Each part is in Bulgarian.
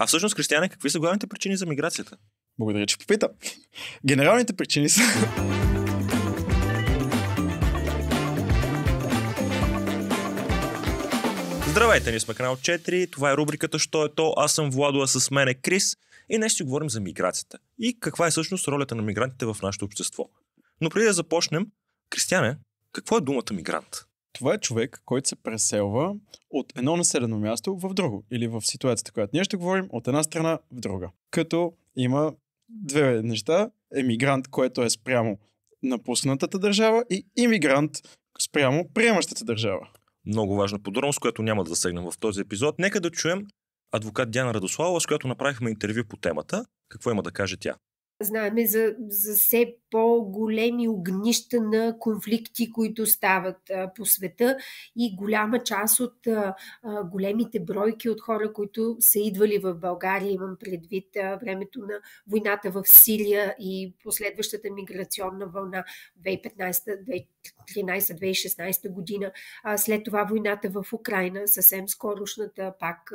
А всъщност, Кристияне, какви са главните причини за миграцията? Благодаря, че попита. Генералните причини са... Здравейте, ние сме канал 4, това е рубриката Що е то? Аз съм Владо, а с мен е Крис и днес ще говорим за миграцията и каква е всъщност ролята на мигрантите в нашето общество. Но преди да започнем, Кристияне, какво е думата мигрант? Това е човек, който се преселва от едно населено място в друго. Или в ситуацията, която ние ще говорим, от една страна в друга. Като има две неща. Емигрант, който е спрямо напуснатата държава и иммигрант спрямо приемащата държава. Много важна подробност, която няма да засегнем в този епизод. Нека да чуем адвокат Диана Радославова, с която направихме интервю по темата. Какво има да каже тя? Знаеме за, за все по-големи огнища на конфликти, които стават по света и голяма част от големите бройки от хора, които са идвали в България, имам предвид времето на войната в Сирия и последващата миграционна вълна 2015-2013-2016 година, след това войната в Украина, съвсем скорошната пак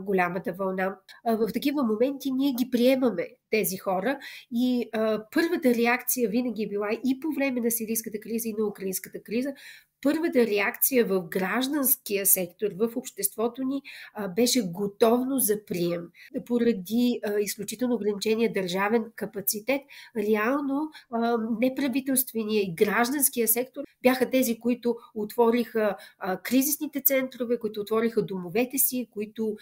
голямата вълна. В такива моменти ние ги приемаме тези хора и първата реакция реакция винаги е била и по време на сирийската криза и на украинската криза. Първата реакция в гражданския сектор, в обществото ни, беше готовно за прием. Поради изключително ограничения държавен капацитет, реално неправителствения и гражданския сектор бяха тези, които отвориха кризисните центрове, които отвориха домовете си, които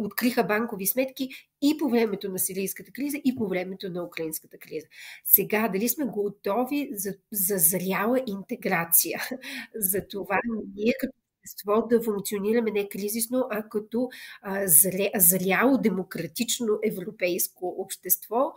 откриха банкови сметки и по времето на сирийската криза, и по времето на украинската криза. Сега, дали сме готови за, за зряла интеграция? За това ние като общество да функционираме не кризисно, а като а, зря, зряло демократично европейско общество.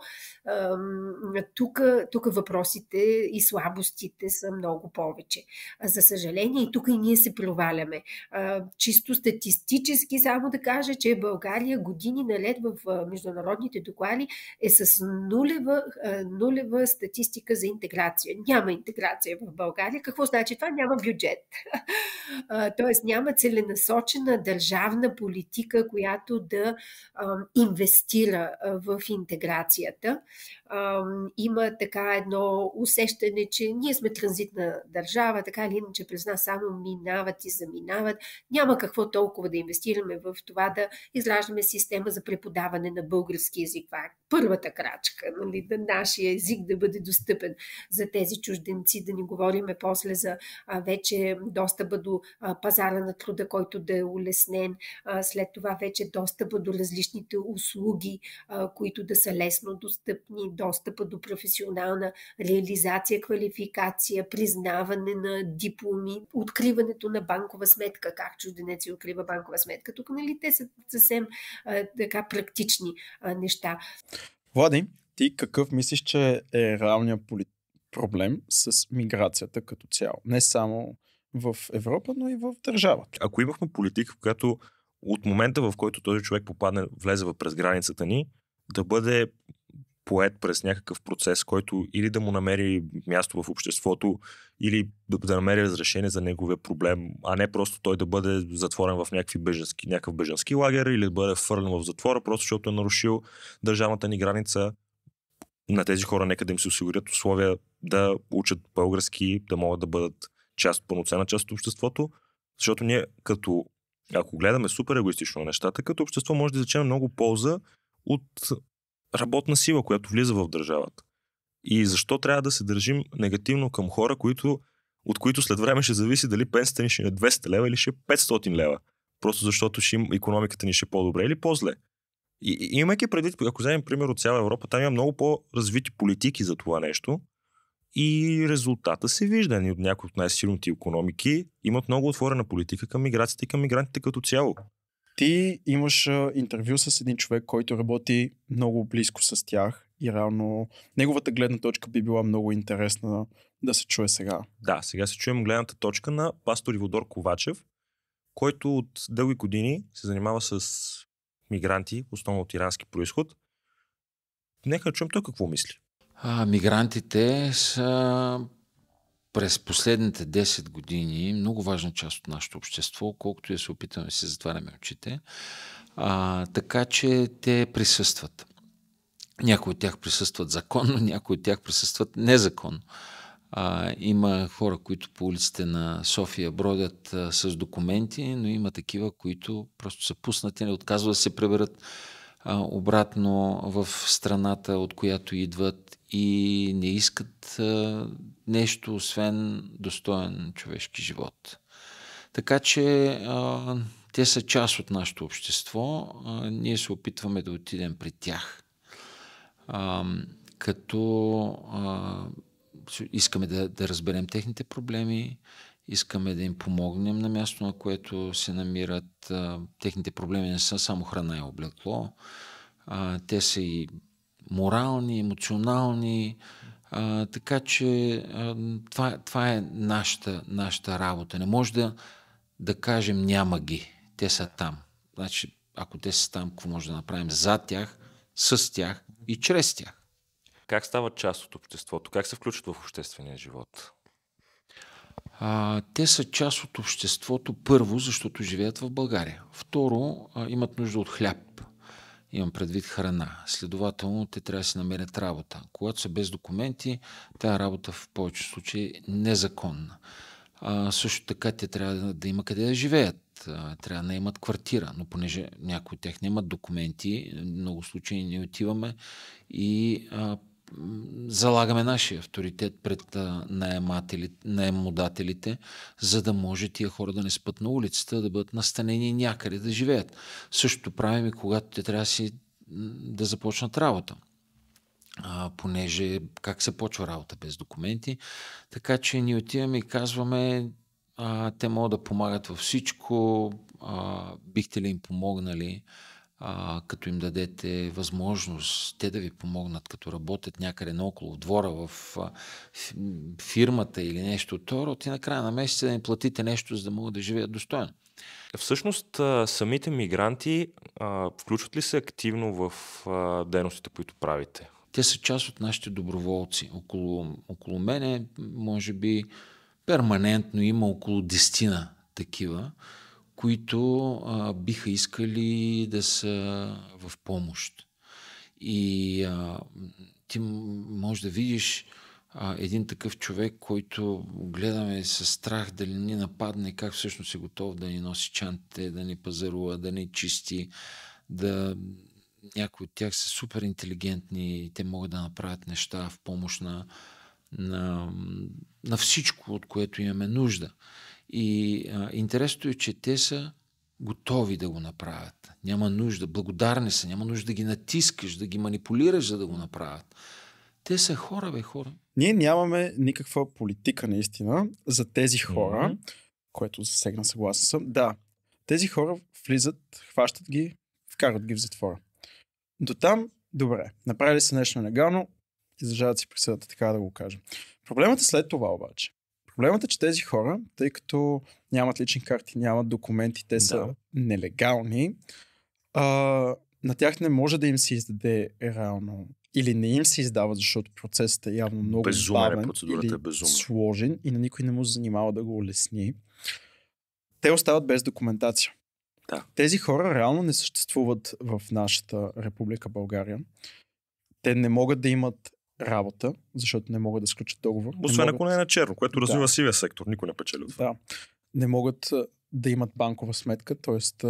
Тук въпросите и слабостите са много повече. За съжаление, и тук и ние се проваляме. А, чисто статистически, само да кажа, че България години наред в международните доклади е с нулева, нулева статистика за интеграция. Няма интеграция в България. Какво значи това? Няма бюджет. Т.е. няма целенасочена държавна политика, която да инвестира в интеграцията. Има така едно усещане, че ние сме транзитна държава, така или иначе през нас само минават и заминават. Няма какво толкова да инвестираме в това да израждаме система за преподаване на български язик. Това е първата крачка, нали, да нашия език да бъде достъпен за тези чужденци, да ни говориме после за вече достъпа до пазара пазара на труда, който да е улеснен, след това вече достъпа до различните услуги, които да са лесно достъпни, достъпа до професионална реализация, квалификация, признаване на дипломи, откриването на банкова сметка, как чужденец открива банкова сметка. Тук, нали, те са съвсем така практични неща. Влади, ти какъв мислиш, че е реалният проблем с миграцията като цяло? Не само в Европа, но и в държавата. Ако имахме политика, в която от момента, в който този човек попадне, влезе през границата ни, да бъде поет през някакъв процес, който или да му намери място в обществото, или да, да намери разрешение за неговия проблем, а не просто той да бъде затворен в някакви беженски, някакъв беженски лагер или да бъде фърлен в затвора, просто защото е нарушил държавната ни граница. На тези хора нека да им се осигурят условия да учат български, да могат да бъдат част, пълноценна част от обществото, защото ние като, ако гледаме супер егоистично нещата, като общество може да изречем много полза от работна сила, която влиза в държавата. И защо трябва да се държим негативно към хора, които, от които след време ще зависи дали пенсията ни ще е 200 лева или ще е 500 лева. Просто защото ще им, економиката ни ще е по-добре или по-зле. И, и имайки предвид, ако вземем пример от цяла Европа, там има много по-развити политики за това нещо, и резултата се вижда. Ни от някои от най-силните економики имат много отворена политика към миграцията и към мигрантите като цяло. Ти имаш интервю с един човек, който работи много близко с тях и реално неговата гледна точка би била много интересна да се чуе сега. Да, сега се чуем гледната точка на пастор Иводор Ковачев, който от дълги години се занимава с мигранти, основно от ирански происход. Нека чуем той какво мисли а, мигрантите са през последните 10 години много важна част от нашето общество, колкото и се опитаме да си затваряме очите. А, така че те присъстват. Някои от тях присъстват законно, някои от тях присъстват незаконно. А, има хора, които по улиците на София бродят а, с документи, но има такива, които просто са пуснати и отказват да се преберат а, обратно в страната, от която идват и не искат а, нещо, освен достоен човешки живот. Така че а, те са част от нашето общество. А, ние се опитваме да отидем при тях. А, като а, искаме да, да разберем техните проблеми, искаме да им помогнем на място, на което се намират. Техните проблеми не са само храна и облекло, те са и морални, емоционални. А, така че а, това, това е нашата, нашата работа. Не може да, да кажем няма ги. Те са там. Значи, ако те са там, какво може да направим за тях, с тях и чрез тях? Как стават част от обществото? Как се включват в обществения живот? А, те са част от обществото, първо, защото живеят в България. Второ, а, имат нужда от хляб. Имам предвид храна. Следователно, те трябва да си намерят работа. Когато са без документи, тая работа в повече случаи е незаконна. А, също така те трябва да, да има къде да живеят. А, трябва да имат квартира, но понеже някои от тях нямат документи, много случаи не отиваме и а, залагаме нашия авторитет пред наемодателите, за да може тия хора да не спът на улицата, да бъдат настанени някъде, да живеят. Същото правим и когато те трябва си да започнат работа. А, понеже как се почва работа без документи. Така че ни отиваме и казваме, а, те могат да помагат във всичко, а, бихте ли им помогнали? а, като им дадете възможност те да ви помогнат, като работят някъде наоколо в двора, в, в фирмата или нещо това, ти накрая на месеца да им платите нещо, за да могат да живеят достойно. Всъщност, самите мигранти а, включват ли се активно в а, дейностите, които правите? Те са част от нашите доброволци. Около, около мене, може би, перманентно има около дестина такива които а, биха искали да са в помощ. И а, ти можеш да видиш а, един такъв човек, който гледаме с страх да ни нападне, как всъщност е готов да ни носи чантите, да ни пазарува, да ни чисти, да някои от тях са супер интелигентни и те могат да направят неща в помощ на, на, на всичко, от което имаме нужда. И а, интересното е, че те са готови да го направят. Няма нужда, благодарни са, няма нужда да ги натискаш, да ги манипулираш, за да го направят. Те са хора, бе, хора. Ние нямаме никаква политика, наистина, за тези хора, mm-hmm. което засегна, съгласен съм. Да, тези хора влизат, хващат ги, вкарват ги в затвора. До там, добре, направили са нещо нелегално, изражават си присъдата, така да го кажем. Проблемът е след това обаче. Проблемът е, че тези хора, тъй като нямат лични карти, нямат документи, те са да. нелегални, а, на тях не може да им се издаде реално или не им се издава, защото процесът е явно много е бавен или е сложен и на никой не му занимава да го улесни. Те остават без документация. Да. Тези хора реално не съществуват в нашата република България. Те не могат да имат работа, защото не могат да сключат договор. Освен ако не е на черно, което развива сивия сектор, никой не печели от това. Да. Не могат да имат банкова сметка, т.е.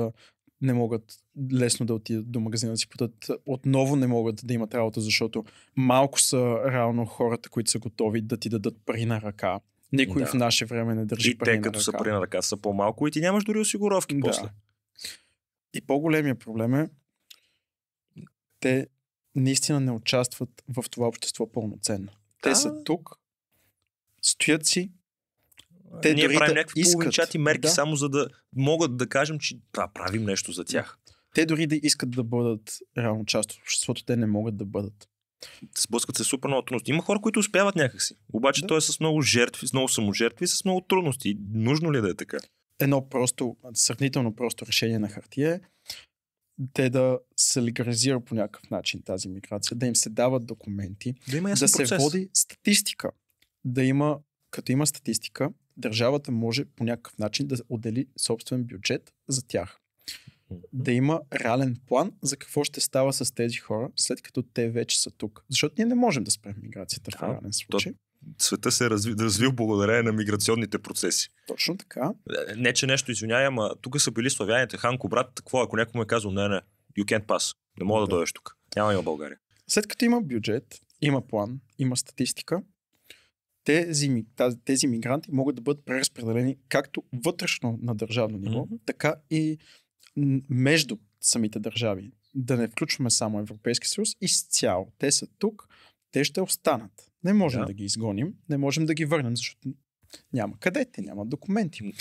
не могат лесно да отидат до магазина да си подат. Отново не могат да имат работа, защото малко са реално хората, които са готови да ти дадат пари на ръка. Никой да. в наше време не държи и пари те, на като ръка. са пари на ръка, са по-малко и ти нямаш дори осигуровки да. после. И по-големия проблем е, те наистина не участват в това общество пълноценно. Те са тук, стоят си, те Ние дори правим да някакви искат. половинчати мерки, да. само за да могат да кажем, че да, правим нещо за тях. Те дори да искат да бъдат реално част от обществото, те не могат да бъдат. Сблъскат се супер много трудности. Има хора, които успяват някакси. Обаче да. той е с много жертви, с много саможертви, с много трудности. Нужно ли е да е така? Едно просто, сравнително просто решение на хартия е те да се легализира по някакъв начин тази миграция, да им се дават документи, да, има да се води статистика. Да има, като има статистика, държавата може по някакъв начин да отдели собствен бюджет за тях. Да има реален план за какво ще става с тези хора, след като те вече са тук. Защото ние не можем да спрем миграцията да, в реален случай. То, света се е разви, развил благодарение на миграционните процеси. Точно така. Е, не, че нещо извинявай, ама тук са били славяните. Ханко, брат, какво ако някой му е казал, не, не, you can't pass, не мога да, да дойдеш тук. Няма има България. След като има бюджет, има план, има статистика, тези, тази, тези мигранти могат да бъдат преразпределени както вътрешно на държавно ниво, mm-hmm. така и между самите държави. Да не включваме само Европейски съюз, изцяло. Те са тук, те ще останат. Не можем да. да ги изгоним, не можем да ги върнем, защото няма къде, те няма документи.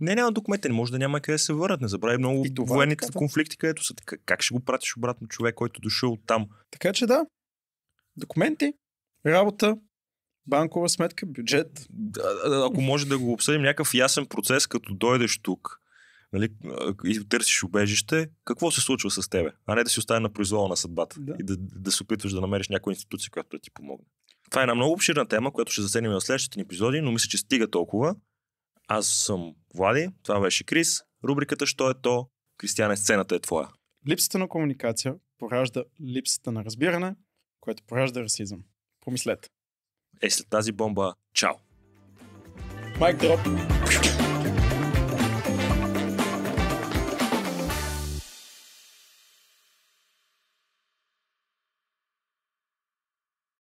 Не, няма документи, не може да няма къде да се върнат. Не забравяй много и това е военните е конфликти, където са. така: Как ще го пратиш обратно човек, който е дошъл от там? Така че да, документи, работа, банкова сметка, бюджет. А, ако може да го обсъдим някакъв ясен процес, като дойдеш тук, нали, и търсиш убежище, какво се случва с тебе, а не да си остане на произвола на съдбата да. и да, да се опитваш да намериш някоя институция, която да ти помогне. Това е една много обширна тема, която ще заседнем в следващите ни епизоди, но мисля, че стига толкова. Аз съм Влади, това беше Крис, рубриката «Що е то?», Кристияне, сцената е твоя. Липсата на комуникация поражда липсата на разбиране, което поражда расизъм. Помислете. Е, след тази бомба, чао! Майк дроп!